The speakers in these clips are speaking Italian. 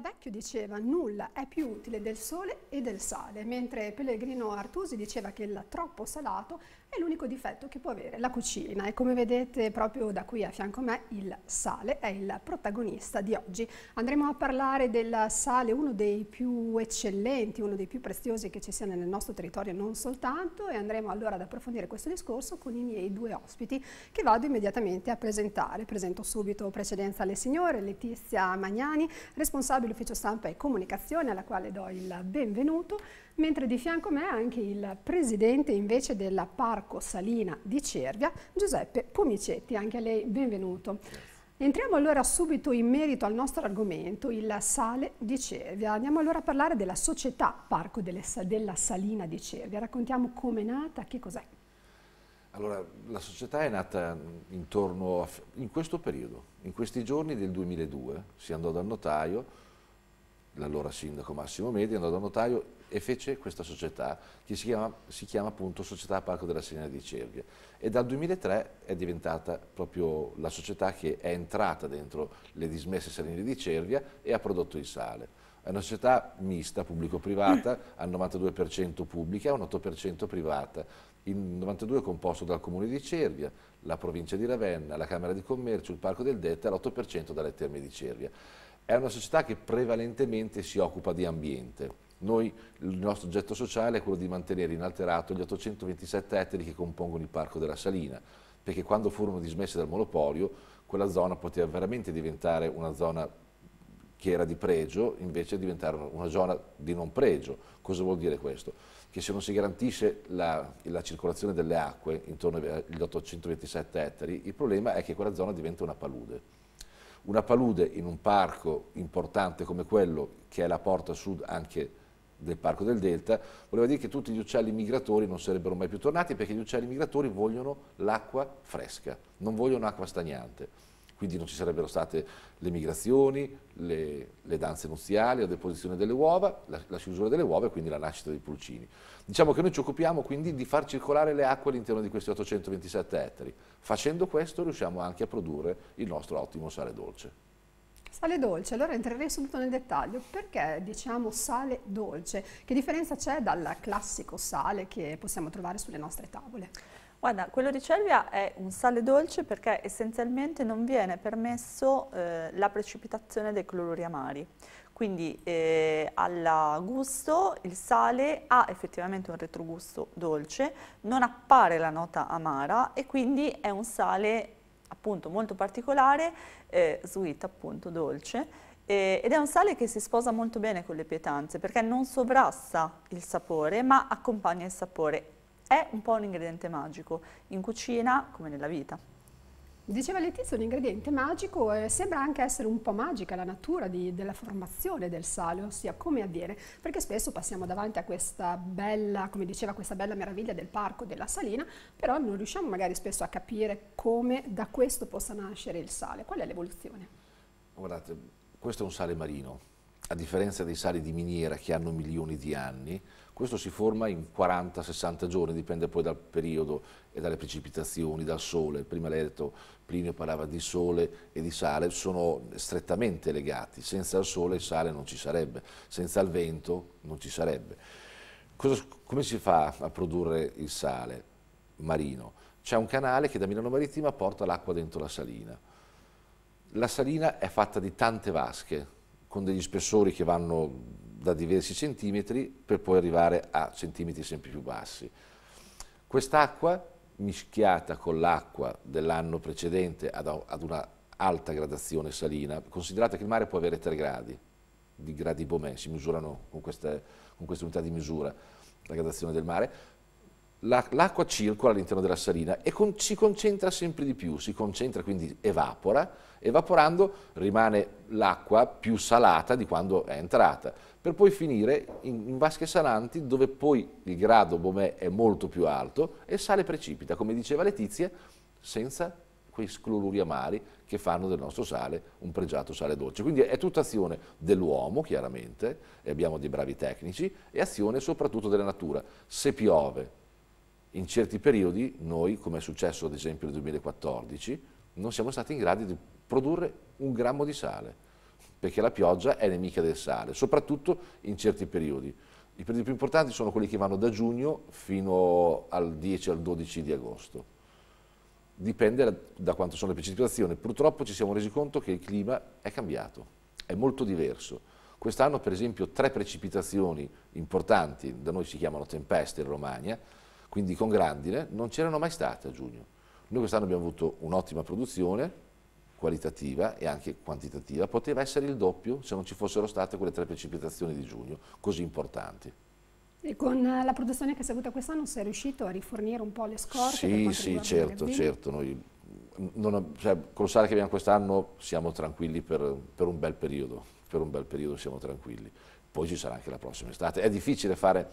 Vecchio diceva nulla è più utile del sole e del sale, mentre Pellegrino Artusi diceva che il troppo salato è l'unico difetto che può avere la cucina e come vedete proprio da qui a fianco a me il sale è il protagonista di oggi. Andremo a parlare del sale, uno dei più eccellenti, uno dei più preziosi che ci siano nel nostro territorio non soltanto e andremo allora ad approfondire questo discorso con i miei due ospiti che vado immediatamente a presentare. Presento subito precedenza alle signore Letizia Magnani, responsabile ufficio stampa e comunicazione alla quale do il benvenuto mentre di fianco a me anche il presidente invece della Parco Salina di Cervia, Giuseppe Pomicetti, anche a lei benvenuto. Entriamo allora subito in merito al nostro argomento, il sale di Cervia. Andiamo allora a parlare della società Parco della Salina di Cervia. Raccontiamo come è nata, che cos'è. Allora, la società è nata intorno a, in questo periodo, in questi giorni del 2002. Si andò dal notaio, l'allora sindaco Massimo Medi andò da un notaio e fece questa società che si chiama, si chiama appunto Società Parco della Serena di Cervia e dal 2003 è diventata proprio la società che è entrata dentro le dismesse saline di Cervia e ha prodotto il sale. È una società mista, pubblico-privata, mm. al 92% pubblica e un 8% privata. Il 92% è composto dal Comune di Cervia, la provincia di Ravenna, la Camera di Commercio, il Parco del Detta e l'8% dalle Terme di Cervia è una società che prevalentemente si occupa di ambiente. Noi, il nostro oggetto sociale è quello di mantenere inalterato gli 827 ettari che compongono il Parco della Salina, perché quando furono dismessi dal monopolio, quella zona poteva veramente diventare una zona che era di pregio, invece diventare una zona di non pregio. Cosa vuol dire questo? Che se non si garantisce la, la circolazione delle acque intorno agli 827 ettari, il problema è che quella zona diventa una palude. Una palude in un parco importante come quello, che è la porta sud anche del Parco del Delta, voleva dire che tutti gli uccelli migratori non sarebbero mai più tornati perché gli uccelli migratori vogliono l'acqua fresca, non vogliono acqua stagnante quindi non ci sarebbero state le migrazioni, le, le danze nuziali, la deposizione delle uova, la, la chiusura delle uova e quindi la nascita dei pulcini. Diciamo che noi ci occupiamo quindi di far circolare le acque all'interno di questi 827 ettari. Facendo questo riusciamo anche a produrre il nostro ottimo sale dolce. Sale dolce, allora entrerei subito nel dettaglio, perché diciamo sale dolce? Che differenza c'è dal classico sale che possiamo trovare sulle nostre tavole? Guarda, quello di Celvia è un sale dolce perché essenzialmente non viene permesso eh, la precipitazione dei cloruri amari. Quindi eh, al gusto il sale ha effettivamente un retrogusto dolce, non appare la nota amara e quindi è un sale appunto molto particolare, eh, sweet appunto, dolce, ed è un sale che si sposa molto bene con le pietanze perché non sovrasta il sapore ma accompagna il sapore è un po' un ingrediente magico, in cucina come nella vita. Diceva Letizia, un ingrediente magico e eh, sembra anche essere un po' magica la natura di, della formazione del sale, ossia come avviene, perché spesso passiamo davanti a questa bella, come diceva, questa bella meraviglia del parco, della salina, però non riusciamo magari spesso a capire come da questo possa nascere il sale. Qual è l'evoluzione? Guardate, questo è un sale marino, a differenza dei sali di miniera che hanno milioni di anni, questo si forma in 40-60 giorni, dipende poi dal periodo e dalle precipitazioni, dal sole. Prima lei ha detto, Plinio parlava di sole e di sale, sono strettamente legati. Senza il sole il sale non ci sarebbe, senza il vento non ci sarebbe. Cosa, come si fa a produrre il sale marino? C'è un canale che da Milano Marittima porta l'acqua dentro la salina. La salina è fatta di tante vasche, con degli spessori che vanno da diversi centimetri per poi arrivare a centimetri sempre più bassi. Quest'acqua mischiata con l'acqua dell'anno precedente ad una alta gradazione salina, considerate che il mare può avere 3 gradi, di gradi Bomè, si misurano con queste, con queste unità di misura, la gradazione del mare, l'acqua circola all'interno della salina e con, si concentra sempre di più, si concentra quindi evapora, evaporando rimane l'acqua più salata di quando è entrata, per poi finire in, in vasche salanti dove poi il grado bomè è molto più alto e sale precipita, come diceva Letizia, senza quei amari che fanno del nostro sale un pregiato sale dolce. Quindi è tutta azione dell'uomo, chiaramente, e abbiamo dei bravi tecnici, e azione soprattutto della natura. Se piove, in certi periodi noi, come è successo ad esempio nel 2014, non siamo stati in grado di produrre un grammo di sale, perché la pioggia è nemica del sale, soprattutto in certi periodi. I periodi più importanti sono quelli che vanno da giugno fino al 10 al 12 di agosto. Dipende da quanto sono le precipitazioni. Purtroppo ci siamo resi conto che il clima è cambiato, è molto diverso. Quest'anno per esempio tre precipitazioni importanti, da noi si chiamano tempeste in Romagna, quindi con Grandine, non c'erano mai state a giugno. Noi quest'anno abbiamo avuto un'ottima produzione, qualitativa e anche quantitativa, poteva essere il doppio se non ci fossero state quelle tre precipitazioni di giugno così importanti. E con eh, la produzione che si è avuta quest'anno si è riuscito a rifornire un po' le scorte? Sì, sì, certo, certo. Noi mm, non, cioè, col sale che abbiamo quest'anno siamo tranquilli per, per, un bel periodo, per un bel periodo siamo tranquilli. Poi ci sarà anche la prossima estate. È difficile fare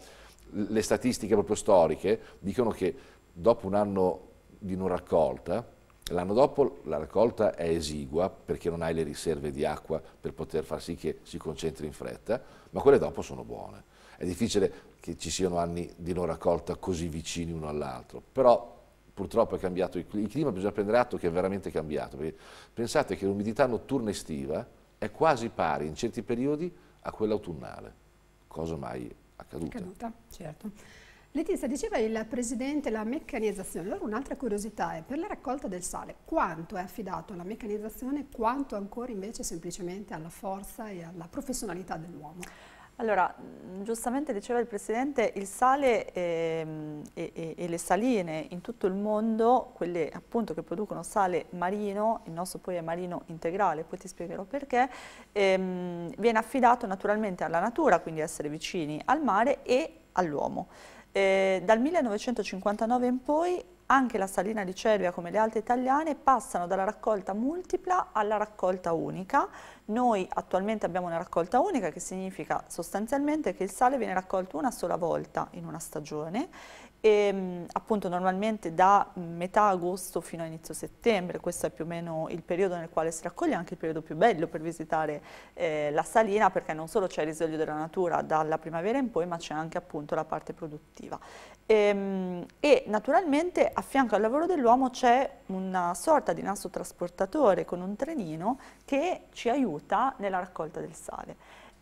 le statistiche proprio storiche dicono che dopo un anno di non raccolta, l'anno dopo la raccolta è esigua perché non hai le riserve di acqua per poter far sì che si concentri in fretta, ma quelle dopo sono buone. È difficile che ci siano anni di non raccolta così vicini uno all'altro, però purtroppo è cambiato il clima, bisogna prendere atto che è veramente cambiato, pensate che l'umidità notturna estiva è quasi pari in certi periodi a quella autunnale, cosa mai accaduta. accaduta certo. Letizia diceva il Presidente la meccanizzazione, allora un'altra curiosità è per la raccolta del sale quanto è affidato alla meccanizzazione e quanto ancora invece semplicemente alla forza e alla professionalità dell'uomo? Allora, mm, giustamente diceva il Presidente, il sale ehm, e, e, e, le saline in tutto il mondo, quelle appunto che producono sale marino, il nostro poi è marino integrale, poi ti spiegherò perché, ehm, viene affidato naturalmente alla natura, quindi essere vicini al mare e all'uomo. Eh, dal 1959 in poi anche la salina di Cervia come le altre italiane passano dalla raccolta multipla alla raccolta unica, noi attualmente abbiamo una raccolta unica che significa sostanzialmente che il sale viene raccolto una sola volta in una stagione e mm, appunto normalmente da mm, metà agosto fino a inizio settembre, questo è più o meno il periodo nel quale si raccoglie anche il periodo più bello per visitare eh, la salina perché non solo c'è il risoglio della natura dalla primavera in poi ma c'è anche appunto la parte produttiva e, ehm, e naturalmente a fianco al lavoro dell'uomo c'è una sorta di nastro trasportatore con un trenino che ci aiuta nella raccolta del sale.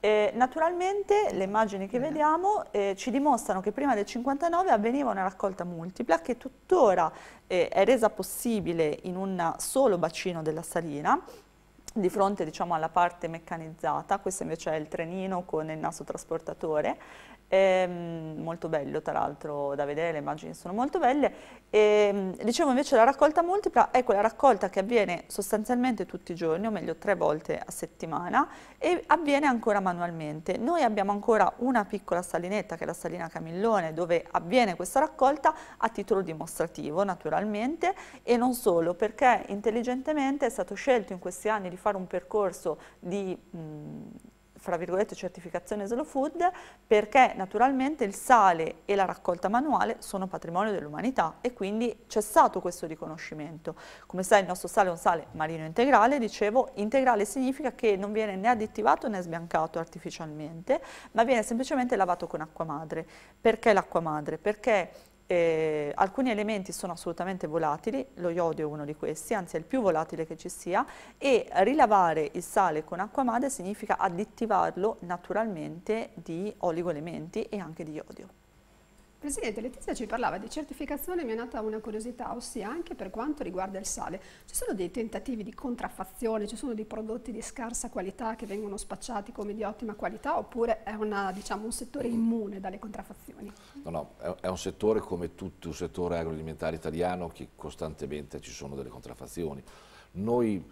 Eh, naturalmente le immagini che mm. vediamo eh, ci dimostrano che prima del 59 avveniva una raccolta multipla che tuttora eh, è resa possibile in un solo bacino della salina di fronte diciamo, alla parte meccanizzata, questo invece è il trenino con il naso trasportatore, è mm, molto bello tra l'altro da vedere, le immagini sono molto belle. E, mm, dicevo invece la raccolta multipla è quella raccolta che avviene sostanzialmente tutti i giorni, o meglio tre volte a settimana, e avviene ancora manualmente. Noi abbiamo ancora una piccola salinetta, che è la salina Camillone, dove avviene questa raccolta a titolo dimostrativo naturalmente e non solo, perché intelligentemente è stato scelto in questi anni di fare un percorso di... Mh, mm, fra virgolette certificazione slow food perché naturalmente il sale e la raccolta manuale sono patrimonio dell'umanità e quindi c'è stato questo riconoscimento. Come sai il nostro sale è un sale marino integrale, dicevo integrale significa che non viene né additivato né sbiancato artificialmente ma viene semplicemente lavato con acqua madre. Perché l'acqua madre? Perché eh, alcuni elementi sono assolutamente volatili, lo iodio è uno di questi, anzi è il più volatile che ci sia e rilavare il sale con acqua madre significa additivarlo naturalmente di oligoelementi e anche di iodio. Presidente, Letizia ci parlava di certificazione, mi è nata una curiosità, ossia anche per quanto riguarda il sale. Ci sono dei tentativi di contraffazione, ci sono dei prodotti di scarsa qualità che vengono spacciati come di ottima qualità oppure è una, diciamo, un settore immune dalle contraffazioni? No, no, è un settore come tutto il settore agroalimentare italiano che costantemente ci sono delle contraffazioni. Noi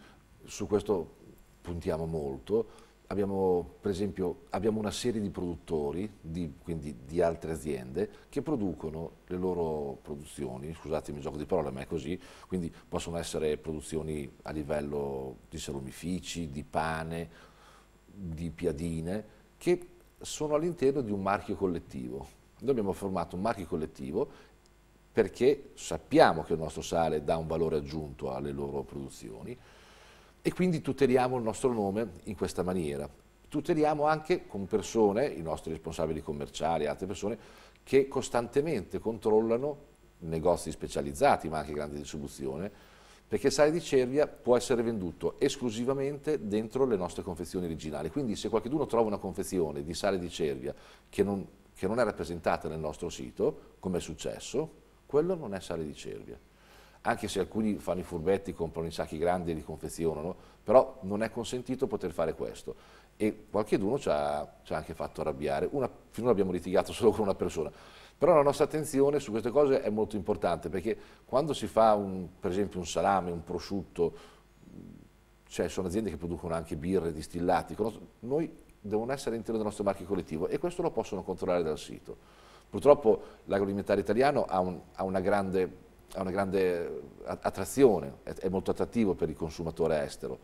su questo puntiamo molto, abbiamo, per esempio, abbiamo una serie di produttori, di, quindi di altre aziende, che producono le loro produzioni, scusatemi il gioco di parole, ma è così, quindi possono essere produzioni a livello di salumifici, di pane, di piadine, che sono all'interno di un marchio collettivo. Noi abbiamo formato un marchio collettivo perché sappiamo che il nostro sale dà un valore aggiunto alle loro produzioni e quindi tuteliamo il nostro nome in questa maniera. Tuteliamo anche con persone, i nostri responsabili commerciali, altre persone, che costantemente controllano negozi specializzati, ma anche grande distribuzione, perché il sale di cervia può essere venduto esclusivamente dentro le nostre confezioni originali. Quindi se qualcuno trova una confezione di sale di cervia che non, che non è rappresentata nel nostro sito, come è successo, quello non è sale di cervia anche se alcuni fanno i furbetti, comprano i sacchi grandi e li confezionano, però non è consentito poter fare questo. E qualcheduno ci ha, ci ha anche fatto arrabbiare. Una, finora abbiamo litigato solo con una persona. Però la nostra attenzione su queste cose è molto importante, perché quando si fa un, per esempio un salame, un prosciutto, cioè sono aziende che producono anche birre, distillati, noi devono essere all'interno del nostro marchio collettivo e questo lo possono controllare dal sito. Purtroppo l'agroalimentare italiano ha, un, ha una grande ha una grande eh, attrazione, è molto attrattivo per il consumatore estero,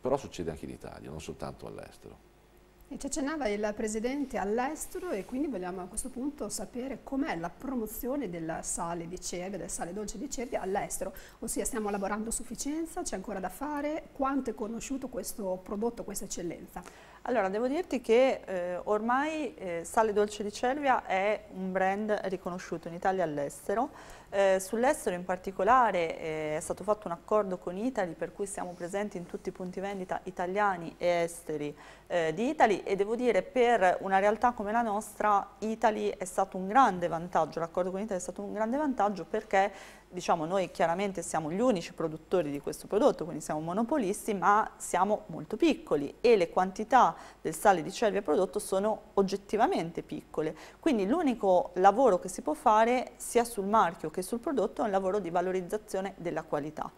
però succede anche in Italia, non soltanto all'estero. Ci accennava il Presidente all'estero e quindi vogliamo a questo punto sapere com'è la promozione del sale di Cervia, del sale dolce di Cervia all'estero, ossia stiamo lavorando a sufficienza, c'è ancora da fare, quanto è conosciuto questo prodotto, questa eccellenza? Allora, devo dirti che eh, ormai eh, Sale Dolce di Cervia è un brand riconosciuto in Italia e all'estero. Eh, Sull'estero in particolare eh, è stato fatto un accordo con Italy per cui siamo presenti in tutti i punti vendita italiani e esteri eh, di Italy e devo dire per una realtà come la nostra Italy è stato un grande vantaggio, l'accordo con Italy è stato un grande vantaggio perché diciamo noi chiaramente siamo gli unici produttori di questo prodotto, quindi siamo monopolisti, ma siamo molto piccoli e le quantità del sale di Cervia prodotto sono oggettivamente piccole. Quindi l'unico lavoro che si può fare sia sul marchio che sul prodotto è un lavoro di valorizzazione della qualità.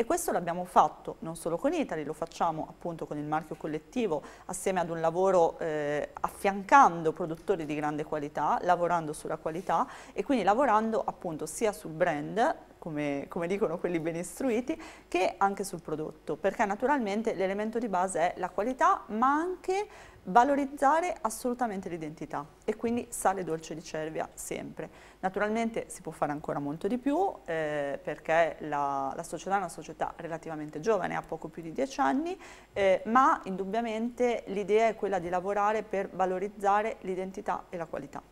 E questo l'abbiamo fatto non solo con Italy, lo facciamo appunto con il marchio collettivo assieme ad un lavoro eh, affiancando produttori di grande qualità, lavorando sulla qualità e quindi lavorando appunto sia sul brand come, come dicono quelli ben istruiti, che anche sul prodotto, perché naturalmente l'elemento di base è la qualità, ma anche valorizzare assolutamente l'identità e quindi sale dolce di cervia sempre. Naturalmente si può fare ancora molto di più eh, perché la, la, società è una società relativamente giovane, ha poco più di 10 anni, eh, ma indubbiamente l'idea è quella di lavorare per valorizzare l'identità e la qualità.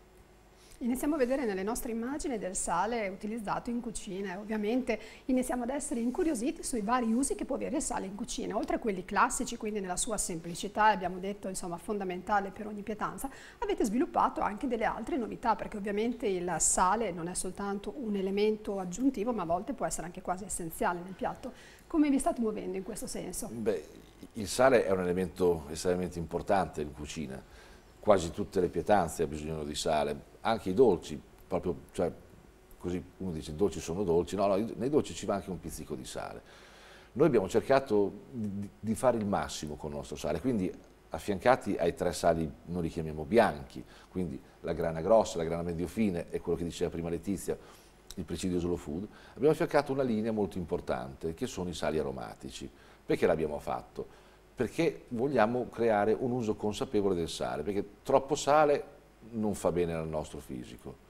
Iniziamo a vedere nelle nostre immagini del sale utilizzato in cucina. Ovviamente iniziamo ad essere incuriositi sui vari usi che può avere il sale in cucina, oltre a quelli classici, quindi nella sua semplicità, abbiamo detto insomma fondamentale per ogni pietanza, avete sviluppato anche delle altre novità, perché ovviamente il sale non è soltanto un elemento aggiuntivo, ma a volte può essere anche quasi essenziale nel piatto. Come vi state muovendo in questo senso? Beh, il sale è un elemento estremamente importante in cucina. Quasi tutte le pietanze hanno bisogno di sale anche i dolci, proprio, cioè, così uno dice dolci sono dolci, no, no, nei dolci ci va anche un pizzico di sale. Noi abbiamo cercato di, di fare il massimo con il nostro sale, quindi affiancati ai tre sali, noi li chiamiamo bianchi, quindi la grana grossa, la grana medio fine e quello che diceva prima Letizia, il presidio slow food, abbiamo affiancato una linea molto importante che sono i sali aromatici. Perché l'abbiamo fatto? Perché vogliamo creare un uso consapevole del sale, perché troppo sale non fa bene al nostro fisico.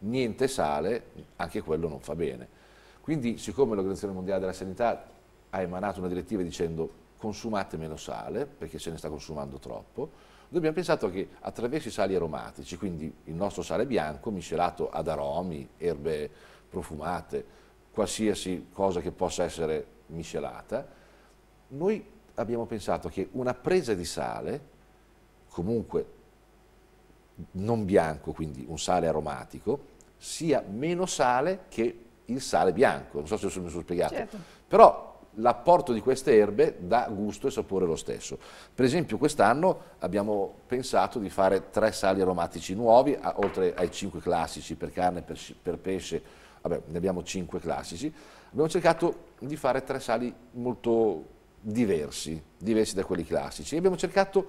Niente sale, anche quello non fa bene. Quindi siccome l'Organizzazione Mondiale della Sanità ha emanato una direttiva dicendo consumate meno sale, perché se ne sta consumando troppo, noi abbiamo pensato che attraverso i sali aromatici, quindi il nostro sale bianco miscelato ad aromi, erbe profumate, qualsiasi cosa che possa essere miscelata, noi abbiamo pensato che una presa di sale, comunque non bianco, quindi un sale aromatico, sia meno sale che il sale bianco, non so se mi sono spiegato, certo. però l'apporto di queste erbe dà gusto e sapore lo stesso. Per esempio quest'anno abbiamo pensato di fare tre sali aromatici nuovi, a, oltre ai cinque classici per carne, per, per pesce, vabbè ne abbiamo cinque classici, abbiamo cercato di fare tre sali molto diversi, diversi da quelli classici e abbiamo cercato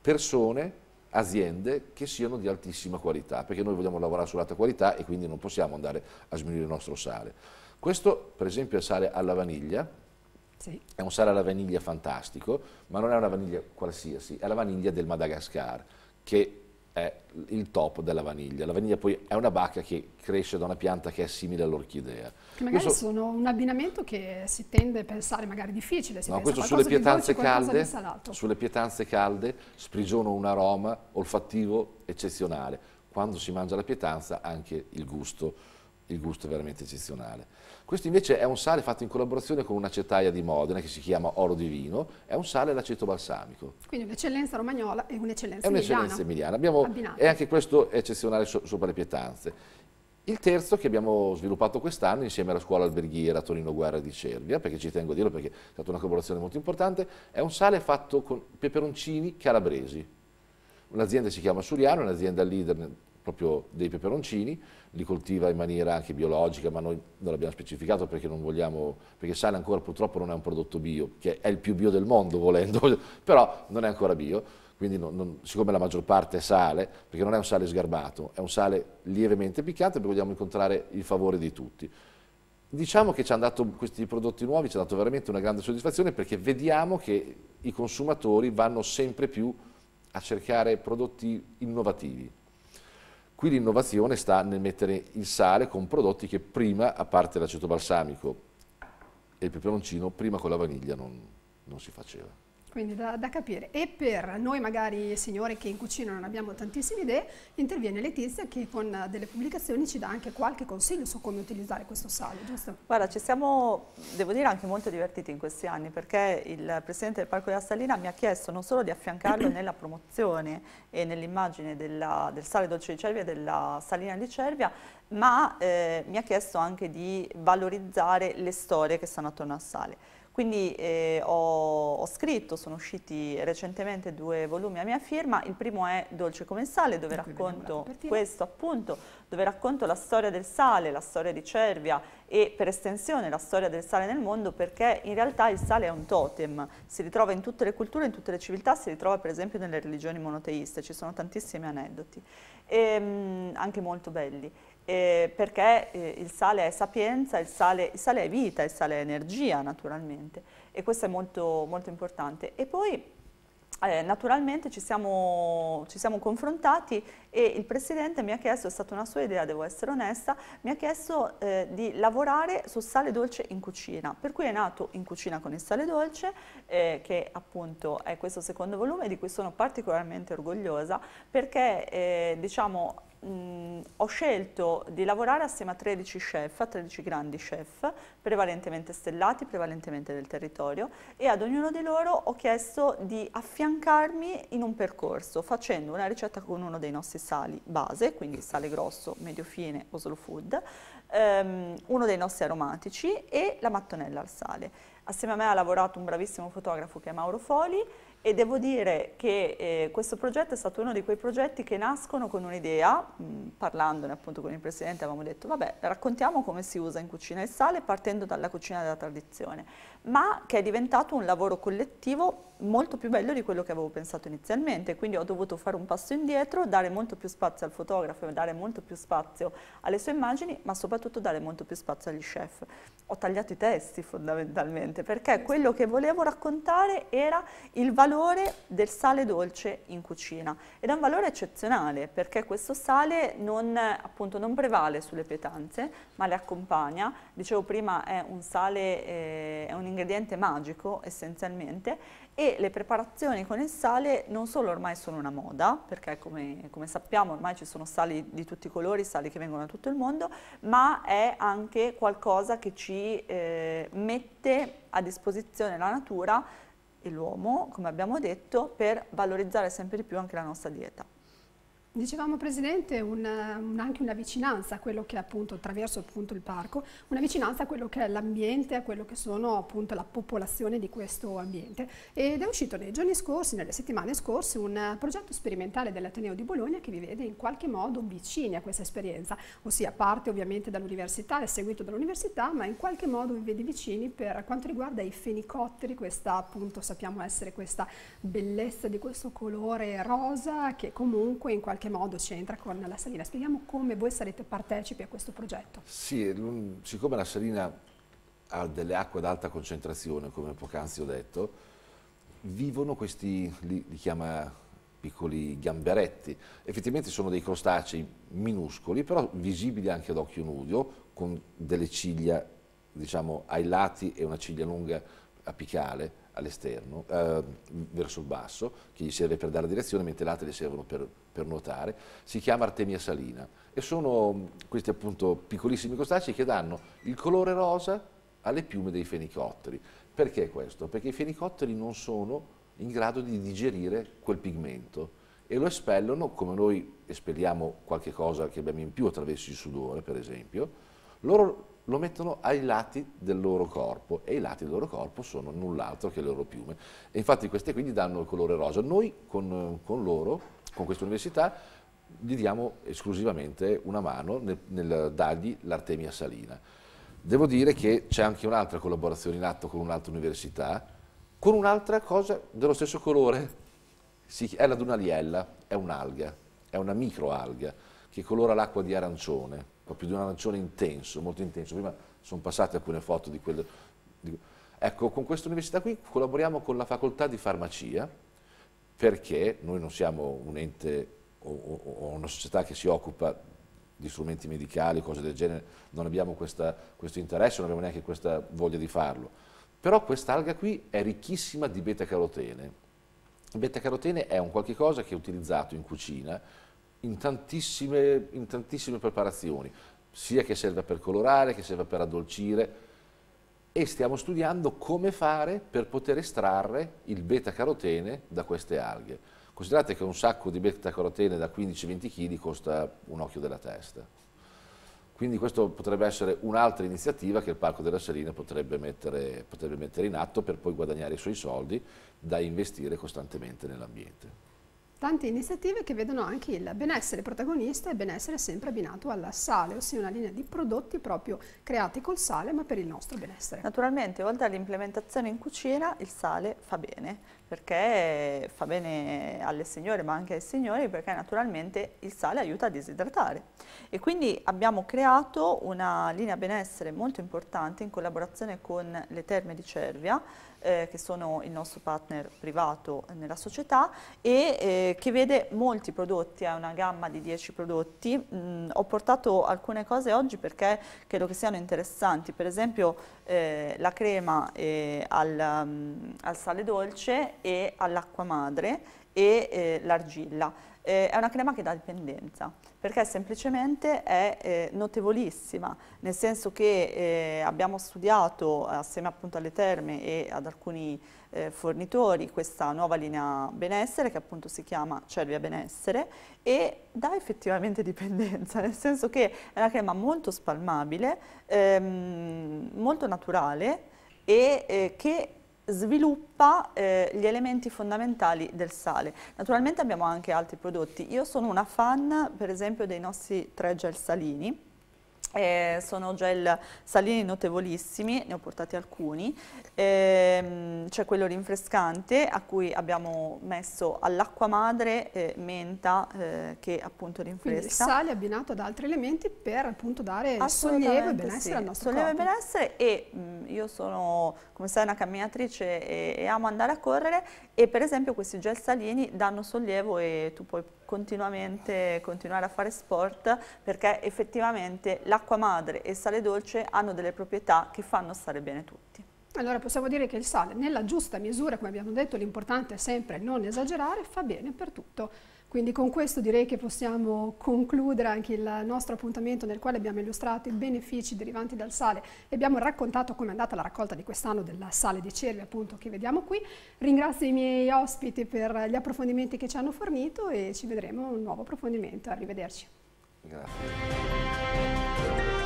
persone aziende che siano di altissima qualità, perché noi vogliamo lavorare sull'alta qualità e quindi non possiamo andare a sminuire il nostro sale. Questo per esempio è sale alla vaniglia, sì. è un sale alla vaniglia fantastico, ma non è una vaniglia qualsiasi, è la vaniglia del Madagascar, che è il top della vaniglia. La vaniglia poi è una bacca che cresce da una pianta che è simile all'orchidea. Che magari so, sono un abbinamento che si tende a pensare magari difficile. Si no, questo sulle pietanze, dolce, calde, sulle pietanze calde sprigiono un aroma olfattivo eccezionale. Quando si mangia la pietanza anche il gusto il gusto è veramente eccezionale. Questo invece è un sale fatto in collaborazione con una cetaia di Modena che si chiama Oro Divino, è un sale all'aceto balsamico. Quindi un'eccellenza romagnola e un'eccellenza emiliana. È un'eccellenza emiliana, Abbiamo, e anche questo è eccezionale so, sopra le pietanze. Il terzo che abbiamo sviluppato quest'anno insieme alla scuola alberghiera Torino Guerra di Cervia, perché ci tengo a dirlo perché è stata una collaborazione molto importante, è un sale fatto con peperoncini calabresi. Un'azienda si chiama Suriano, un'azienda leader proprio dei peperoncini, li coltiva in maniera anche biologica, ma noi non l'abbiamo specificato perché non vogliamo, perché Sale ancora purtroppo non è un prodotto bio, che è il più bio del mondo volendo, però non è ancora bio, quindi non, non, siccome la maggior parte è sale, perché non è un sale sgarbato, è un sale lievemente piccante, perché vogliamo incontrare il favore di tutti. Diciamo che ci hanno dato questi prodotti nuovi, ci hanno dato veramente una grande soddisfazione perché vediamo che i consumatori vanno sempre più a cercare prodotti innovativi, Qui l'innovazione sta nel mettere il sale con prodotti che prima, a parte l'aceto balsamico e il peperoncino, prima con la vaniglia non, non si faceva. Quindi da, da, capire. E per noi magari signore che in cucina non abbiamo tantissime idee, interviene Letizia che con delle pubblicazioni ci dà anche qualche consiglio su come utilizzare questo sale, giusto? Guarda, ci siamo, devo dire, anche molto divertiti in questi anni perché il presidente del Parco della Salina mi ha chiesto non solo di affiancarlo nella promozione e nell'immagine del sale dolce di Cervia e della Salina di Cervia, ma eh, mi ha chiesto anche di valorizzare le storie che stanno attorno al sale. Quindi eh, ho, ho, scritto, sono usciti recentemente due volumi a mia firma, il primo è Dolce come il sale, dove racconto questo appunto, dove racconto la storia del sale, la storia di Cervia e per estensione la storia del sale nel mondo perché in realtà il sale è un totem, si ritrova in tutte le culture, in tutte le civiltà, si ritrova per esempio nelle religioni monoteiste, ci sono tantissimi aneddoti, e, ehm, anche molto belli eh, perché eh, il sale è sapienza, il sale, il sale, è vita, il sale è energia naturalmente e questo è molto, molto importante. E poi eh, naturalmente ci siamo, ci siamo, confrontati e il Presidente mi ha chiesto, è stata una sua idea, devo essere onesta, mi ha chiesto eh, di lavorare sul sale dolce in cucina, per cui è nato In cucina con il sale dolce, eh, che appunto è questo secondo volume di cui sono particolarmente orgogliosa, perché eh, diciamo mh, mm, ho scelto di lavorare assieme a 13 chef, a 13 grandi chef, prevalentemente stellati, prevalentemente del territorio, e ad ognuno di loro ho chiesto di affiancarmi in un percorso, facendo una ricetta con uno dei nostri sali base, quindi sale grosso, medio fine o slow food, um, uno dei nostri aromatici e la mattonella al sale. Assieme a me ha lavorato un bravissimo fotografo che è Mauro Foli, e devo dire che eh, questo progetto è stato uno di quei progetti che nascono con un'idea, mm, parlandone appunto con il Presidente avevamo detto vabbè raccontiamo come si usa in cucina il sale partendo dalla cucina della tradizione, ma che è diventato un lavoro collettivo molto più bello di quello che avevo pensato inizialmente, quindi ho dovuto fare un passo indietro, dare molto più spazio al fotografo, dare molto più spazio alle sue immagini, ma soprattutto dare molto più spazio agli chef. Ho tagliato i testi fondamentalmente, perché quello che volevo raccontare era il valore del sale dolce in cucina, ed è un valore eccezionale, perché questo sale non, appunto, non prevale sulle pietanze, ma le accompagna. Dicevo prima, è un sale, eh, è un ingrediente magico essenzialmente e le preparazioni con il sale non solo ormai sono una moda, perché come, come sappiamo ormai ci sono sali di tutti i colori, sali che vengono da tutto il mondo, ma è anche qualcosa che ci eh, mette a disposizione la natura e l'uomo, come abbiamo detto, per valorizzare sempre di più anche la nostra dieta. Dicevamo Presidente una, un, anche una vicinanza a quello che è appunto attraverso appunto il parco, una vicinanza a quello che è l'ambiente, a quello che sono appunto la popolazione di questo ambiente ed è uscito nei giorni scorsi, nelle settimane scorse un progetto sperimentale dell'Ateneo di Bologna che vi vede in qualche modo vicini a questa esperienza, ossia parte ovviamente dall'università, è seguito dall'università ma in qualche modo vi vede vicini per quanto riguarda i fenicotteri, questa appunto sappiamo essere questa bellezza di questo colore rosa che comunque in qualche qualche modo c'entra con la Salina. Spieghiamo come voi sarete partecipi a questo progetto. Sì, siccome la Salina ha delle acque ad alta concentrazione, come poc'anzi ho detto, vivono questi, li, li chiama piccoli gamberetti. Effettivamente sono dei crostacei minuscoli, però visibili anche ad occhio nudo, con delle ciglia diciamo, ai lati e una ciglia lunga apicale all'esterno, eh, verso il basso, che gli serve per dare la direzione, mentre le altre le servono per per nuotare, si chiama Artemia salina e sono mm, questi appunto piccolissimi crostacei che danno il colore rosa alle piume dei fenicotteri. Perché questo? Perché i fenicotteri non sono in grado di digerire quel pigmento e lo espellono come noi espelliamo qualche cosa che abbiamo in più attraverso il sudore, per esempio, loro lo mettono ai lati del loro corpo e i lati del loro corpo sono null'altro che le loro piume. E infatti queste quindi danno il colore rosa. Noi con, con loro con questa università gli diamo esclusivamente una mano nel, nel dargli l'Artemia Salina. Devo dire che c'è anche un'altra collaborazione in atto con un'altra università, con un'altra cosa dello stesso colore, si, è la Dunaliella, è un'alga, è una microalga che colora l'acqua di arancione, proprio di un arancione intenso, molto intenso. Prima sono passate alcune foto di quello. ecco, con questa università qui collaboriamo con la facoltà di farmacia, perché noi non siamo un ente o, o una società che si occupa di strumenti medicali, cose del genere, non abbiamo questa, questo interesse, non abbiamo neanche questa voglia di farlo. Però quest'alga qui è ricchissima di beta-carotene. beta-carotene è un qualche cosa che è utilizzato in cucina in tantissime, in tantissime preparazioni, sia che serva per colorare, che serva per addolcire, e stiamo studiando come fare per poter estrarre il beta-carotene da queste alghe. Considerate che un sacco di beta-carotene da 15-20 kg costa un occhio della testa. Quindi questa potrebbe essere un'altra iniziativa che il Parco della Serina potrebbe mettere, potrebbe mettere in atto per poi guadagnare i suoi soldi da investire costantemente nell'ambiente. Tante iniziative che vedono anche il benessere protagonista e benessere sempre abbinato al sale, ossia una linea di prodotti proprio creati col sale ma per il nostro benessere. Naturalmente oltre all'implementazione in cucina il sale fa bene, perché fa bene alle signore ma anche ai signori perché naturalmente il sale aiuta a disidratare e quindi abbiamo creato una linea benessere molto importante in collaborazione con le terme di Cervia eh, che sono il nostro partner privato nella società e eh, che vede molti prodotti, ha una gamma di 10 prodotti. Mm, ho portato alcune cose oggi perché credo che siano interessanti, per esempio eh, la crema eh, al, um, al, sale dolce e all'acqua madre e eh, l'argilla eh, è una crema che dà dipendenza, perché semplicemente è eh, notevolissima, nel senso che eh, abbiamo studiato assieme appunto alle terme e ad alcuni eh, fornitori questa nuova linea benessere che appunto si chiama Cervia Benessere e dà effettivamente dipendenza, nel senso che è una crema molto spalmabile, ehm, molto naturale e eh, che sviluppa eh, gli elementi fondamentali del sale. Naturalmente abbiamo anche altri prodotti. Io sono una fan, per esempio, dei nostri tre gel salini eh, sono gel salini notevolissimi, ne ho portati alcuni, eh, c'è quello rinfrescante a cui abbiamo messo all'acqua madre eh, menta che appunto rinfresca. Quindi il sale abbinato ad altri elementi per appunto dare sollievo e benessere sì. al nostro sollievo corpo. Sollievo e benessere e mh, mm, io sono come sai una camminatrice e, e amo andare a correre e per esempio questi gel salini danno sollievo e tu puoi continuamente continuare a fare sport perché effettivamente l'acqua madre e il sale dolce hanno delle proprietà che fanno stare bene tutti. Allora possiamo dire che il sale, nella giusta misura, come abbiamo detto, l'importante è sempre non esagerare, fa bene per tutto. Quindi con questo direi che possiamo concludere anche il nostro appuntamento nel quale abbiamo illustrato i benefici derivanti dal sale e abbiamo raccontato come è andata la raccolta di quest'anno del sale di cervi appunto che vediamo qui. Ringrazio i miei ospiti per gli approfondimenti che ci hanno fornito e ci vedremo un nuovo approfondimento. Arrivederci. Grazie.